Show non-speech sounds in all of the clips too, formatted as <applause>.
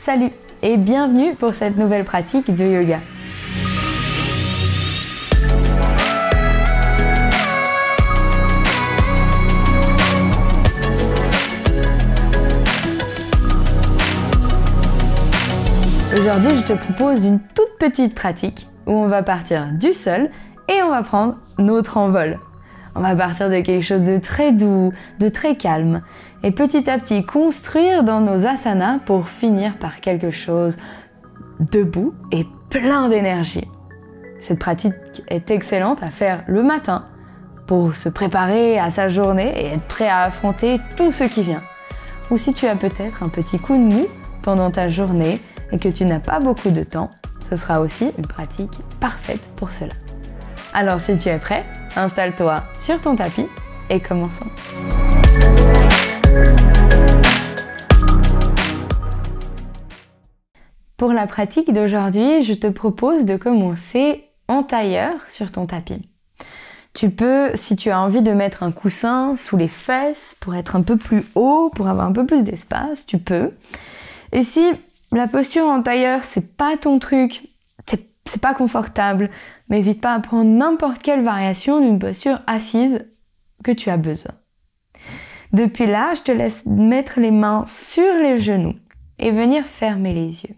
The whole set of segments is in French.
Salut et bienvenue pour cette nouvelle pratique de yoga. Aujourd'hui, je te propose une toute petite pratique où on va partir du sol et on va prendre notre envol. On va partir de quelque chose de très doux, de très calme, et petit à petit construire dans nos asanas pour finir par quelque chose debout et plein d'énergie. Cette pratique est excellente à faire le matin pour se préparer à sa journée et être prêt à affronter tout ce qui vient. Ou si tu as peut-être un petit coup de mou pendant ta journée et que tu n'as pas beaucoup de temps, ce sera aussi une pratique parfaite pour cela. Alors si tu es prêt, installe-toi sur ton tapis et commençons. Pour la pratique d'aujourd'hui, je te propose de commencer en tailleur sur ton tapis. Tu peux, si tu as envie de mettre un coussin sous les fesses pour être un peu plus haut, pour avoir un peu plus d'espace, tu peux. Et si la posture en tailleur, c'est pas ton truc, c'est pas confortable, n'hésite pas à prendre n'importe quelle variation d'une posture assise que tu as besoin. Depuis là, je te laisse mettre les mains sur les genoux et venir fermer les yeux.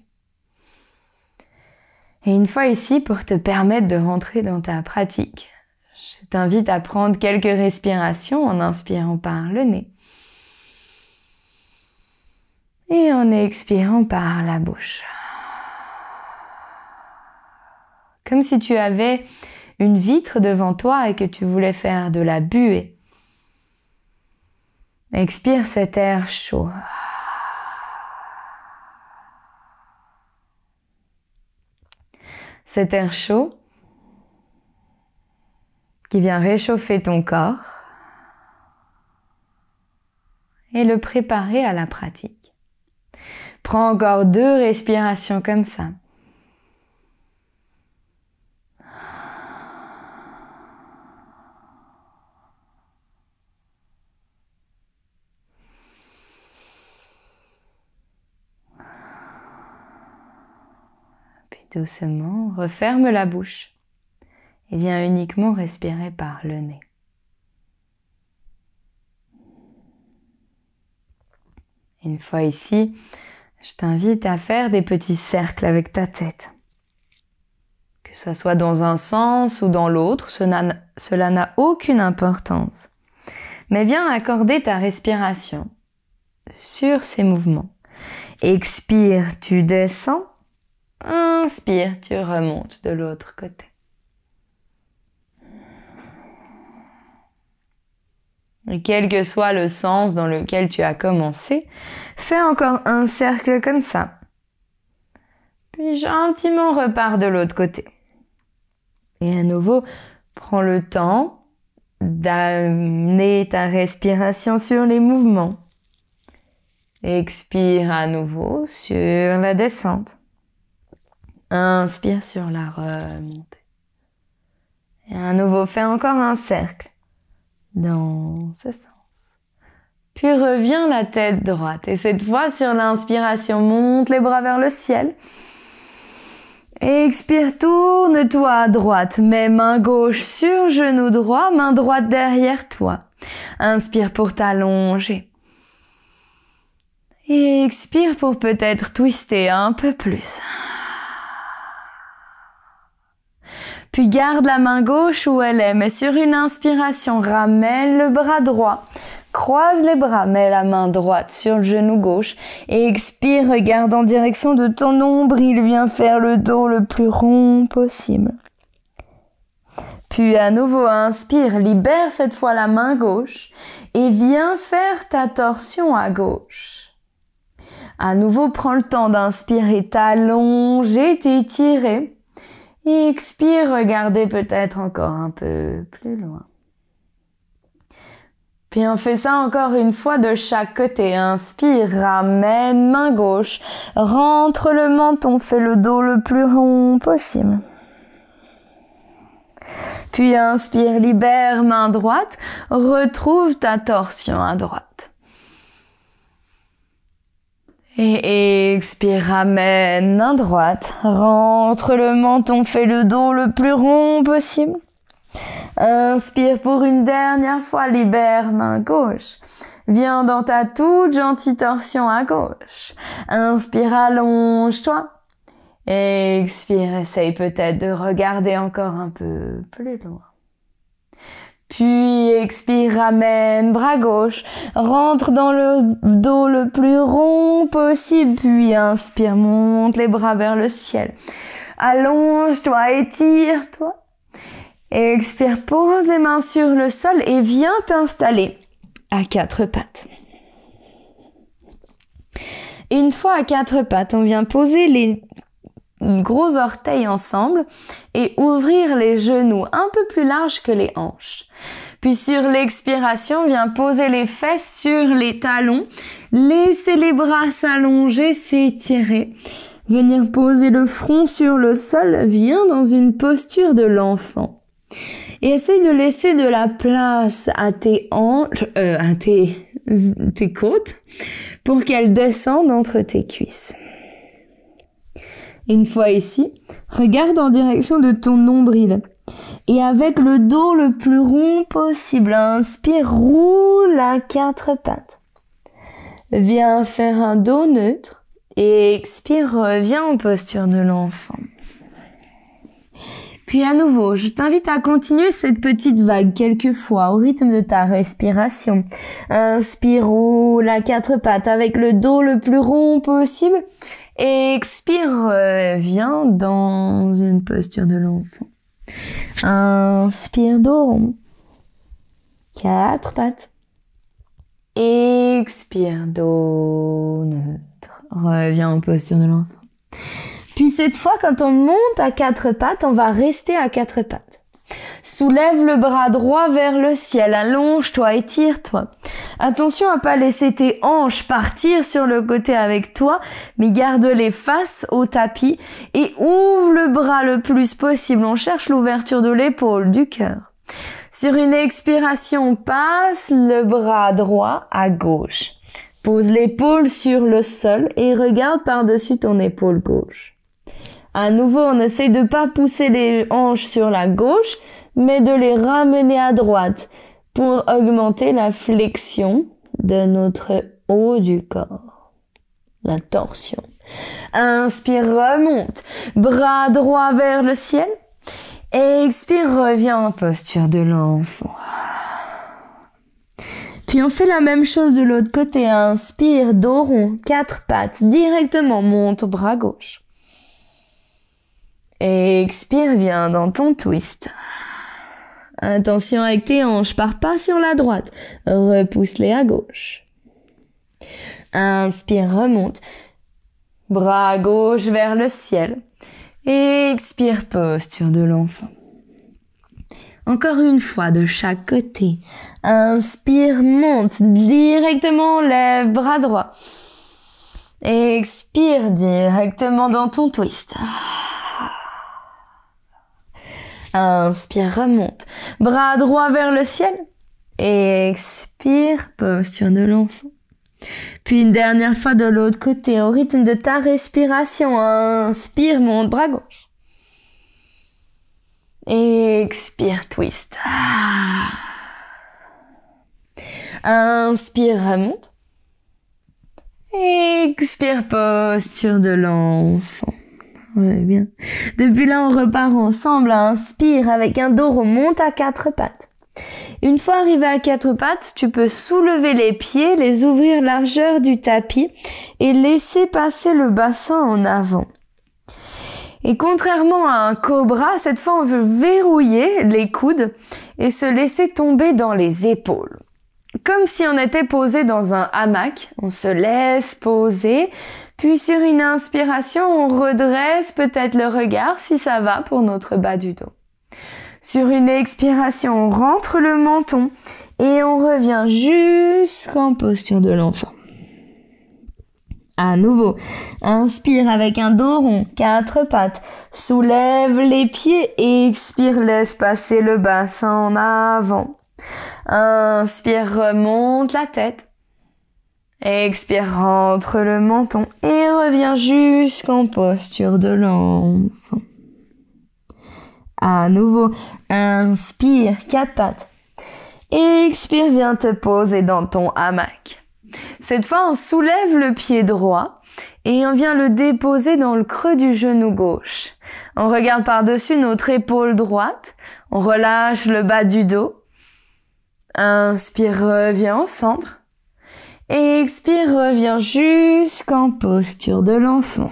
Et une fois ici, pour te permettre de rentrer dans ta pratique, je t'invite à prendre quelques respirations en inspirant par le nez et en expirant par la bouche. Comme si tu avais une vitre devant toi et que tu voulais faire de la buée Expire cet air chaud. Cet air chaud qui vient réchauffer ton corps et le préparer à la pratique. Prends encore deux respirations comme ça. doucement, referme la bouche et viens uniquement respirer par le nez. Une fois ici, je t'invite à faire des petits cercles avec ta tête. Que ça soit dans un sens ou dans l'autre, cela n'a aucune importance. Mais viens accorder ta respiration sur ces mouvements. Expire, tu descends. Inspire, tu remontes de l'autre côté. Et quel que soit le sens dans lequel tu as commencé, fais encore un cercle comme ça. Puis gentiment repars de l'autre côté. Et à nouveau, prends le temps d'amener ta respiration sur les mouvements. Expire à nouveau sur la descente. Inspire sur la remontée. Et à nouveau, fais encore un cercle dans ce sens. Puis reviens la tête droite. Et cette fois, sur l'inspiration, monte les bras vers le ciel. Expire, tourne-toi à droite, mets main gauche sur genou droit, main droite derrière toi. Inspire pour t'allonger. Expire pour peut-être twister un peu plus. Puis garde la main gauche où elle est, mais sur une inspiration, ramène le bras droit. Croise les bras, mets la main droite sur le genou gauche et expire, regarde en direction de ton Il viens faire le dos le plus rond possible. Puis à nouveau, inspire, libère cette fois la main gauche et viens faire ta torsion à gauche. À nouveau, prends le temps d'inspirer, t'allonger, t'étirer expire, regardez peut-être encore un peu plus loin. Puis on fait ça encore une fois de chaque côté. Inspire, ramène main gauche, rentre le menton, fais le dos le plus rond possible. Puis inspire, libère main droite, retrouve ta torsion à droite. Et expire, amène main droite. Rentre le menton, fais le dos le plus rond possible. Inspire pour une dernière fois, libère main gauche. Viens dans ta toute gentille torsion à gauche. Inspire, allonge-toi. Expire, essaye peut-être de regarder encore un peu plus loin. Puis expire, ramène, bras gauche, rentre dans le dos le plus rond possible, puis inspire, monte les bras vers le ciel. Allonge-toi, étire-toi. Expire, pose les mains sur le sol et viens t'installer à quatre pattes. une fois à quatre pattes, on vient poser les gros orteils ensemble et ouvrir les genoux un peu plus larges que les hanches. Puis sur l'expiration, viens poser les fesses sur les talons, laisser les bras s'allonger, s'étirer. Venir poser le front sur le sol, viens dans une posture de l'enfant. Et essaye de laisser de la place à tes hanches, euh, à tes côtes, pour qu'elles descendent entre tes cuisses une fois ici, regarde en direction de ton nombril. Et avec le dos le plus rond possible, inspire, roule à quatre pattes. Viens faire un dos neutre et expire, reviens en posture de l'enfant. Puis à nouveau, je t'invite à continuer cette petite vague quelques fois au rythme de ta respiration. Inspire, roule à quatre pattes avec le dos le plus rond possible. Expire, reviens euh, dans une posture de l'enfant. Inspire, dos Quatre pattes. Expire, dos neutre. Reviens en posture de l'enfant. Puis cette fois, quand on monte à quatre pattes, on va rester à quatre pattes. Soulève le bras droit vers le ciel, allonge-toi, étire-toi. Attention à pas laisser tes hanches partir sur le côté avec toi, mais garde-les face au tapis et ouvre le bras le plus possible. On cherche l'ouverture de l'épaule, du cœur. Sur une expiration, passe le bras droit à gauche. Pose l'épaule sur le sol et regarde par-dessus ton épaule gauche. À nouveau, on essaie de pas pousser les hanches sur la gauche, mais de les ramener à droite pour augmenter la flexion de notre haut du corps. La torsion. Inspire, remonte. Bras droit vers le ciel. Expire, reviens en posture de l'enfant. Puis on fait la même chose de l'autre côté. Inspire, dos rond, quatre pattes. Directement, monte bras gauche. Expire, viens dans ton twist. Attention avec tes hanches, pars pas sur la droite. Repousse-les à gauche. Inspire, remonte. Bras gauche vers le ciel. Expire, posture de l'enfant. Encore une fois de chaque côté. Inspire, monte directement, lève bras droit. Expire directement dans ton twist. Inspire, remonte. Bras droit vers le ciel. Expire, posture de l'enfant. Puis une dernière fois de l'autre côté, au rythme de ta respiration. Inspire, monte, bras gauche. Expire, twist. Inspire, remonte. Expire, posture de l'enfant bien. Depuis là, on repart ensemble à Inspire avec un dos remonte à quatre pattes. Une fois arrivé à quatre pattes, tu peux soulever les pieds, les ouvrir largeur du tapis et laisser passer le bassin en avant. Et contrairement à un cobra, cette fois on veut verrouiller les coudes et se laisser tomber dans les épaules. Comme si on était posé dans un hamac, on se laisse poser puis sur une inspiration, on redresse peut-être le regard si ça va pour notre bas du dos. Sur une expiration, on rentre le menton et on revient jusqu'en posture de l'enfant. À nouveau, inspire avec un dos rond, quatre pattes. Soulève les pieds et expire, laisse passer le bassin en avant. Inspire, remonte la tête. Expire, entre le menton et reviens jusqu'en posture de l'enfant. À nouveau, inspire, quatre pattes. Expire, viens te poser dans ton hamac. Cette fois, on soulève le pied droit et on vient le déposer dans le creux du genou gauche. On regarde par-dessus notre épaule droite. On relâche le bas du dos. Inspire, reviens au centre expire, reviens jusqu'en posture de l'enfant.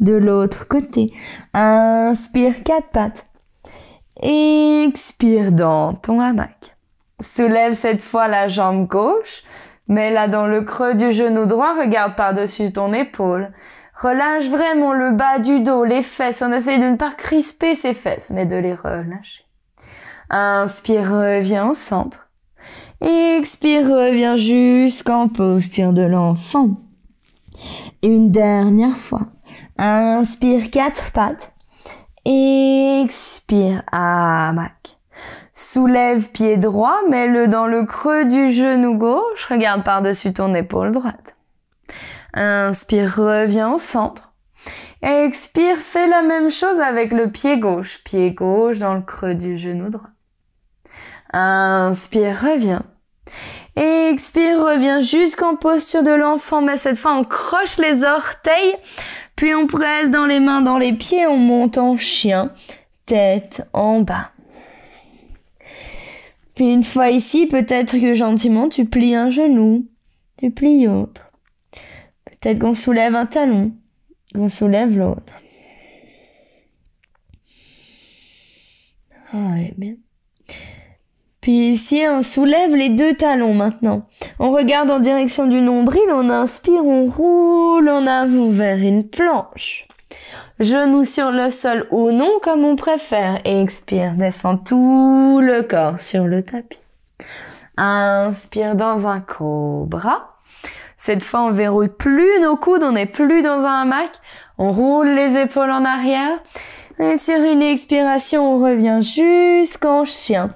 De l'autre côté, inspire quatre pattes. Expire dans ton hamac. Soulève cette fois la jambe gauche, mets-la dans le creux du genou droit, regarde par-dessus ton épaule. Relâche vraiment le bas du dos, les fesses. On essaie ne pas crisper ses fesses, mais de les relâcher. Inspire, reviens au centre. Expire, reviens jusqu'en posture de l'enfant. Une dernière fois. Inspire quatre pattes. Expire, hamac. Soulève pied droit, mets-le dans le creux du genou gauche, regarde par-dessus ton épaule droite. Inspire, reviens au centre. Expire, fais la même chose avec le pied gauche. Pied gauche dans le creux du genou droit. Inspire, reviens expire, reviens jusqu'en posture de l'enfant, mais cette fois on croche les orteils, puis on presse dans les mains, dans les pieds, on monte en chien, tête en bas. Puis une fois ici, peut-être que gentiment tu plies un genou, tu plies l'autre. Peut-être qu'on soulève un talon, qu'on soulève l'autre. Ah, bien. Puis ici, on soulève les deux talons maintenant. On regarde en direction du nombril, on inspire, on roule en avant vers une planche. Genoux sur le sol ou non comme on préfère. Et expire, descend tout le corps sur le tapis. Inspire dans un cobra. Cette fois, on verrouille plus nos coudes, on n'est plus dans un hamac. On roule les épaules en arrière. Et sur une expiration, on revient jusqu'en chien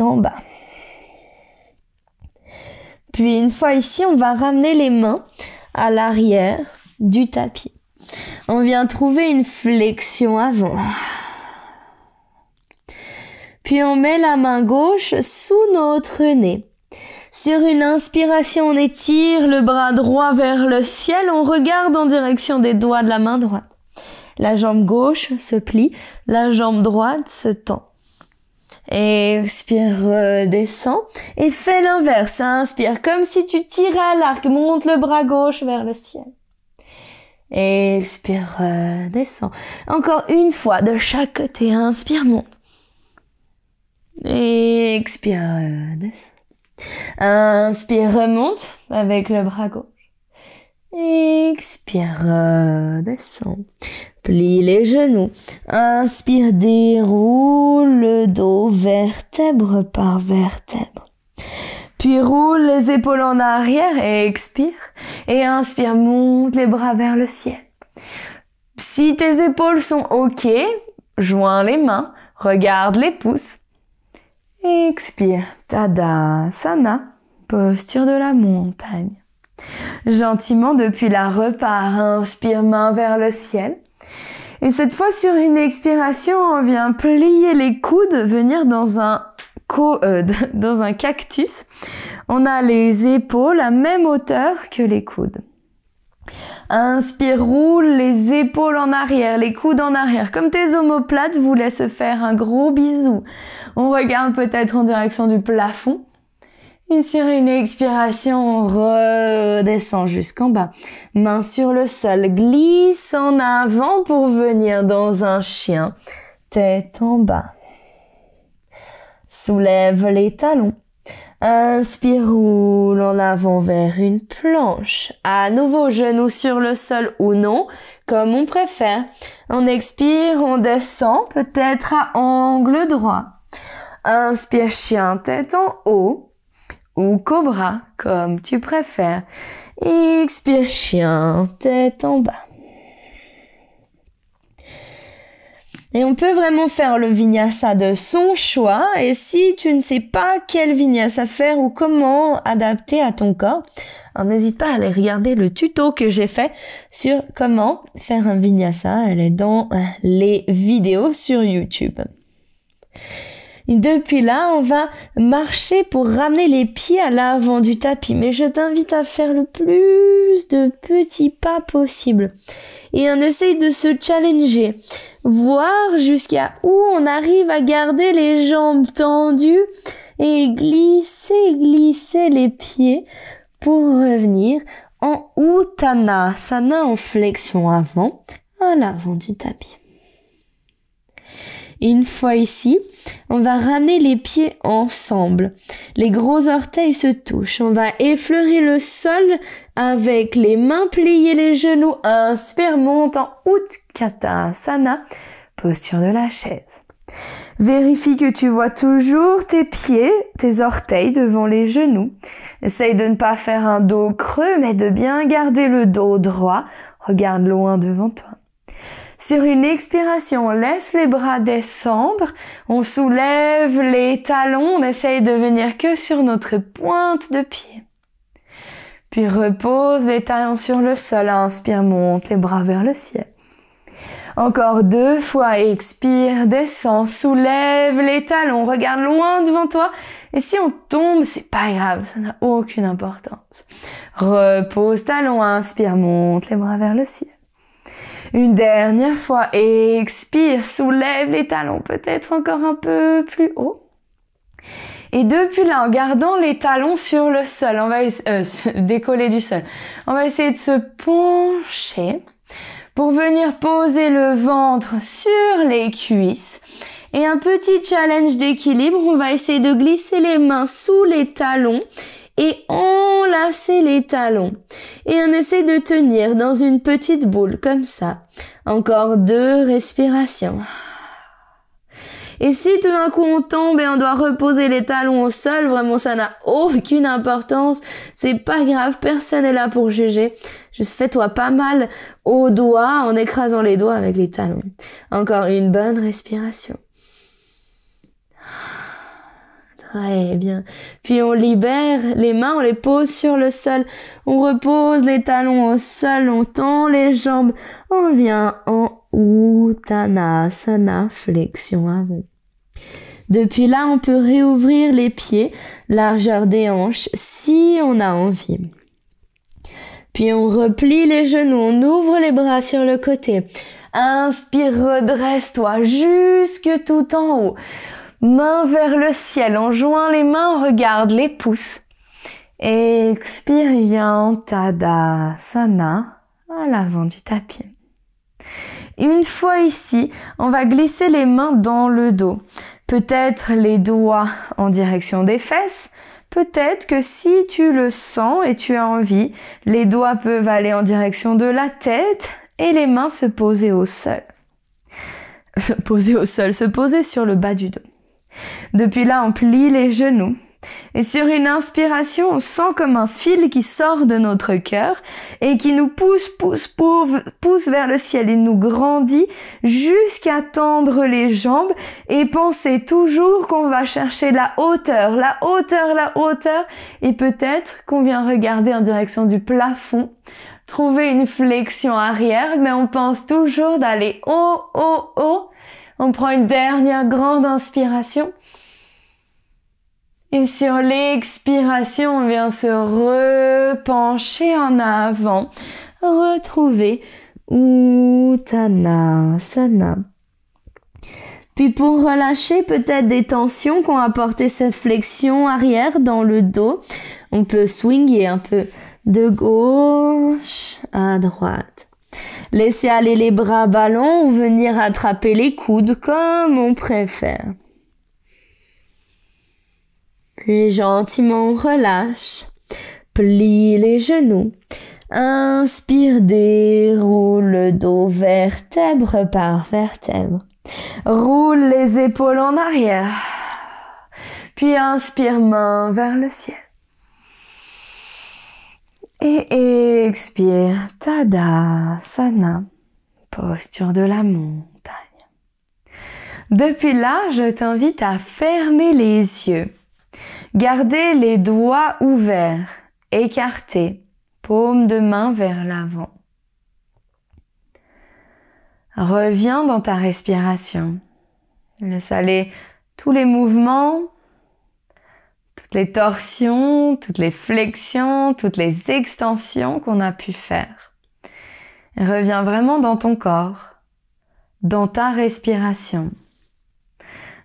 en bas. Puis une fois ici, on va ramener les mains à l'arrière du tapis. On vient trouver une flexion avant. Puis on met la main gauche sous notre nez. Sur une inspiration, on étire le bras droit vers le ciel, on regarde en direction des doigts de la main droite. La jambe gauche se plie, la jambe droite se tend. Expire, redescend, euh, Et fais l'inverse. Inspire comme si tu tirais à l'arc. Monte le bras gauche vers le ciel. Expire, euh, descend Encore une fois, de chaque côté. Inspire, monte. Expire, euh, descend. Inspire, remonte avec le bras gauche. Expire, redescend. Plie les genoux. Inspire, déroule le dos vertèbre par vertèbre. Puis roule les épaules en arrière et expire. Et inspire, monte les bras vers le ciel. Si tes épaules sont OK, joins les mains, regarde les pouces. Expire, Tadasana, posture de la montagne. Gentiment depuis la repart, inspire main vers le ciel. Et cette fois, sur une expiration, on vient plier les coudes, venir dans un, euh, <laughs> cactus. On a les épaules à même hauteur que les coudes. Inspire, roule les épaules en arrière, les coudes en arrière, comme tes omoplates vous laissent faire un gros bisou. On regarde peut-être en direction du plafond. Et sur une expiration, on redescend jusqu'en bas. Main sur le sol, glisse en avant pour venir dans un chien. Tête en bas. Soulève les talons. Inspire, roule en avant vers une planche. À nouveau, genoux sur le sol ou non, comme on préfère. On expire, on descend, peut-être à angle droit. Inspire, chien, tête en haut ou cobra, comme tu préfères. Expire chien, tête en bas. Et on peut vraiment faire le vinyasa de son choix. Et si tu ne sais pas quel vinyasa faire ou comment adapter à ton corps, n'hésite pas à aller regarder le tuto que j'ai fait sur comment faire un vinyasa. Elle est dans les vidéos sur YouTube. Depuis là, on va marcher pour ramener les pieds à l'avant du tapis. Mais je t'invite à faire le plus de petits pas possible. Et on essaye de se challenger. Voir jusqu'à où on arrive à garder les jambes tendues et glisser, glisser les pieds pour revenir en Uttana, sana en flexion avant, à l'avant du tapis une fois ici, on va ramener les pieds ensemble. Les gros orteils se touchent. On va effleurer le sol avec les mains pliées, les genoux. Inspire, monte en Utkatasana, posture de la chaise. Vérifie que tu vois toujours tes pieds, tes orteils devant les genoux. Essaye de ne pas faire un dos creux, mais de bien garder le dos droit. Regarde loin devant toi. Sur une expiration, on laisse les bras descendre, on soulève les talons, on essaye de venir que sur notre pointe de pied. Puis repose les talons sur le sol, inspire, monte les bras vers le ciel. Encore deux fois, expire, descend, soulève les talons, regarde loin devant toi. Et si on tombe, c'est pas grave, ça n'a aucune importance. Repose talons, inspire, monte les bras vers le ciel. Une dernière fois, expire, soulève les talons peut-être encore un peu plus haut. Et depuis là, en gardant les talons sur le sol, on va euh, <laughs> décoller du sol. On va essayer de se pencher pour venir poser le ventre sur les cuisses. Et un petit challenge d'équilibre, on va essayer de glisser les mains sous les talons et enlacer les talons. Et on essaie de tenir dans une petite boule comme ça. Encore deux respirations. Et si tout d'un coup on tombe et on doit reposer les talons au sol, vraiment ça n'a aucune importance. C'est pas grave, personne n'est là pour juger. Juste fais-toi pas mal aux doigts en écrasant les doigts avec les talons. Encore une bonne respiration. Ouais, bien. Puis on libère les mains, on les pose sur le sol. On repose les talons au sol, on tend les jambes. On vient en Uttanasana, flexion avant. Depuis là, on peut réouvrir les pieds, largeur des hanches, si on a envie. Puis on replie les genoux, on ouvre les bras sur le côté. Inspire, redresse-toi jusque tout en haut. Mains vers le ciel, en joint les mains, regarde les pouces. Expire, tada Tadasana, à l'avant du tapis. Une fois ici, on va glisser les mains dans le dos. Peut-être les doigts en direction des fesses. Peut-être que si tu le sens et tu as envie, les doigts peuvent aller en direction de la tête et les mains se poser au sol. Se poser au sol, se poser sur le bas du dos. Depuis là, on plie les genoux. Et sur une inspiration, on sent comme un fil qui sort de notre cœur et qui nous pousse, pousse, pousse, vers le ciel. Il nous grandit jusqu'à tendre les jambes et penser toujours qu'on va chercher la hauteur, la hauteur, la hauteur et peut-être qu'on vient regarder en direction du plafond trouver une flexion arrière, mais on pense toujours d'aller haut, haut, haut on prend une dernière grande inspiration. Et sur l'expiration, on vient se repencher en avant, retrouver Uttanasana. Puis pour relâcher peut-être des tensions qu'ont apporté cette flexion arrière dans le dos, on peut swinguer un peu de gauche à droite Laissez aller les bras ballants ou venir attraper les coudes comme on préfère. Puis gentiment relâche. Plie les genoux. Inspire, déroule le dos vertèbre par vertèbre. Roule les épaules en arrière. Puis inspire main vers le ciel. Et expire, tada, sana, posture de la montagne. Depuis là, je t'invite à fermer les yeux. garder les doigts ouverts, écartés, paume de main vers l'avant. Reviens dans ta respiration. Laisse aller tous les mouvements toutes les torsions, toutes les flexions, toutes les extensions qu'on a pu faire. Reviens vraiment dans ton corps, dans ta respiration.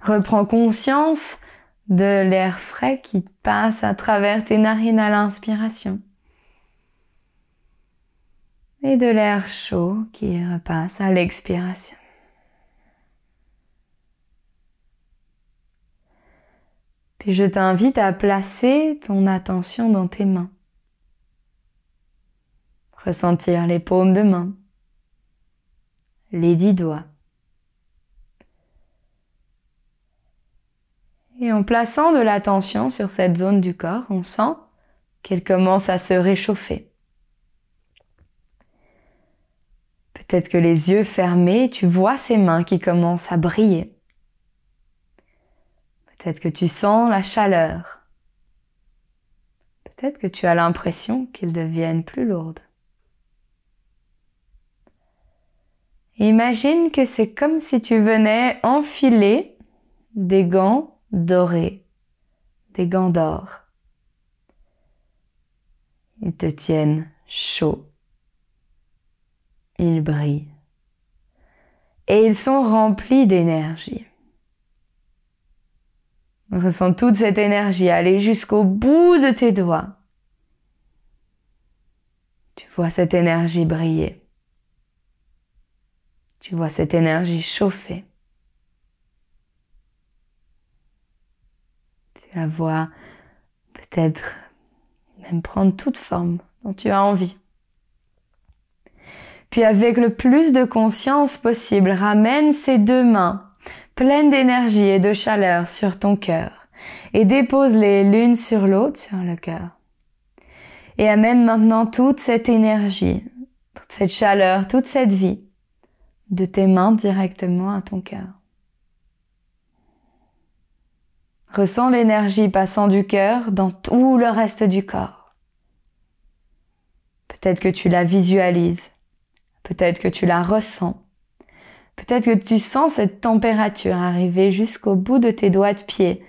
Reprends conscience de l'air frais qui passe à travers tes narines à l'inspiration et de l'air chaud qui repasse à l'expiration. Puis je t'invite à placer ton attention dans tes mains. Ressentir les paumes de main, les dix doigts. Et en plaçant de l'attention sur cette zone du corps, on sent qu'elle commence à se réchauffer. Peut-être que les yeux fermés, tu vois ses mains qui commencent à briller. Peut-être que tu sens la chaleur. Peut-être que tu as l'impression qu'ils deviennent plus lourdes. Imagine que c'est comme si tu venais enfiler des gants dorés, des gants d'or. Ils te tiennent chaud. Ils brillent. Et ils sont remplis d'énergie. Ressens toute cette énergie aller jusqu'au bout de tes doigts. Tu vois cette énergie briller. Tu vois cette énergie chauffer. Tu la vois peut-être même prendre toute forme dont tu as envie. Puis avec le plus de conscience possible, ramène ces deux mains pleine d'énergie et de chaleur sur ton cœur et dépose-les l'une sur l'autre sur le cœur. Et amène maintenant toute cette énergie, toute cette chaleur, toute cette vie de tes mains directement à ton cœur. Ressens l'énergie passant du cœur dans tout le reste du corps. Peut-être que tu la visualises, peut-être que tu la ressens, Peut-être que tu sens cette température arriver jusqu'au bout de tes doigts de pied,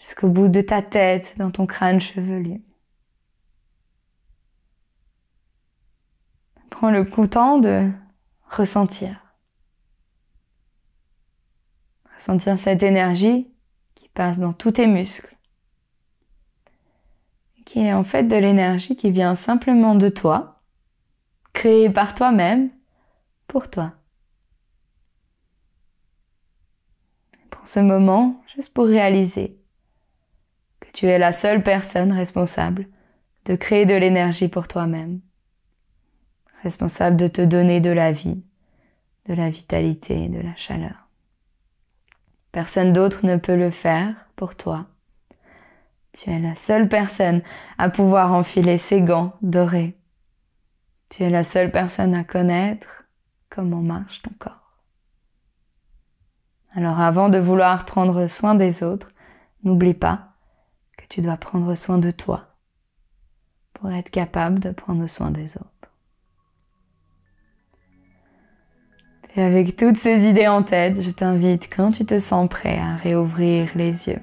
jusqu'au bout de ta tête, dans ton crâne chevelu. Prends le temps de ressentir. Ressentir cette énergie qui passe dans tous tes muscles. Qui est en fait de l'énergie qui vient simplement de toi, créée par toi-même, pour toi. ce moment juste pour réaliser que tu es la seule personne responsable de créer de l'énergie pour toi-même, responsable de te donner de la vie, de la vitalité, et de la chaleur. Personne d'autre ne peut le faire pour toi. Tu es la seule personne à pouvoir enfiler ses gants dorés. Tu es la seule personne à connaître comment marche ton corps. Alors avant de vouloir prendre soin des autres, n'oublie pas que tu dois prendre soin de toi pour être capable de prendre soin des autres. Et avec toutes ces idées en tête, je t'invite, quand tu te sens prêt, à réouvrir les yeux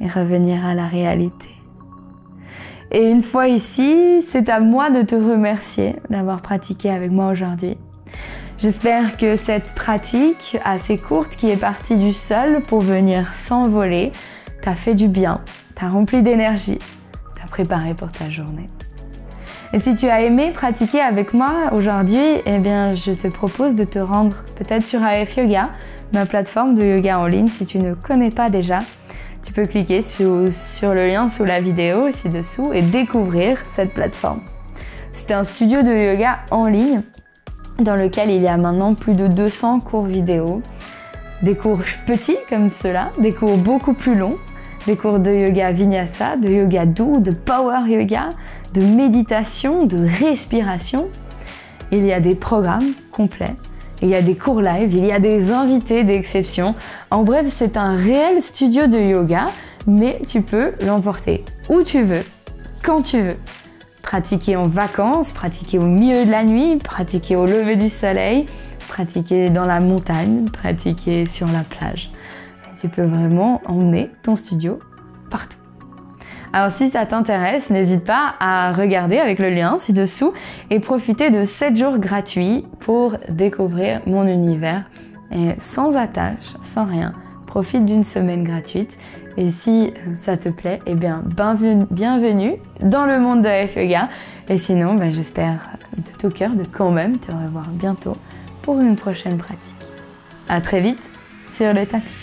et revenir à la réalité. Et une fois ici, c'est à moi de te remercier d'avoir pratiqué avec moi aujourd'hui. J'espère que cette pratique assez courte qui est partie du sol pour venir s'envoler t'a fait du bien, t'a rempli d'énergie, t'a préparé pour ta journée. Et si tu as aimé pratiquer avec moi aujourd'hui, eh bien je te propose de te rendre peut-être sur AF Yoga, ma plateforme de yoga en ligne si tu ne connais pas déjà. Tu peux cliquer sur, sur le lien sous la vidéo ici dessous et découvrir cette plateforme. C'est un studio de yoga en ligne dans lequel il y a maintenant plus de 200 cours vidéo. Des cours petits comme cela, des cours beaucoup plus longs, des cours de yoga vinyasa, de yoga doux, de power yoga, de méditation, de respiration. Il y a des programmes complets, il y a des cours live, il y a des invités d'exception. En bref, c'est un réel studio de yoga, mais tu peux l'emporter où tu veux, quand tu veux. Pratiquer en vacances, pratiquer au milieu de la nuit, pratiquer au lever du soleil, pratiquer dans la montagne, pratiquer sur la plage. Tu peux vraiment emmener ton studio partout. Alors si ça t'intéresse, n'hésite pas à regarder avec le lien ci-dessous et profiter de 7 jours gratuits pour découvrir mon univers et sans attache, sans rien, profite d'une semaine gratuite. Et si euh, ça te plaît, eh bien, bienvenue dans le monde de F Yoga. E Et sinon, ben, j'espère de tout cœur de quand même te revoir bientôt pour une prochaine pratique. À très vite sur le tapis.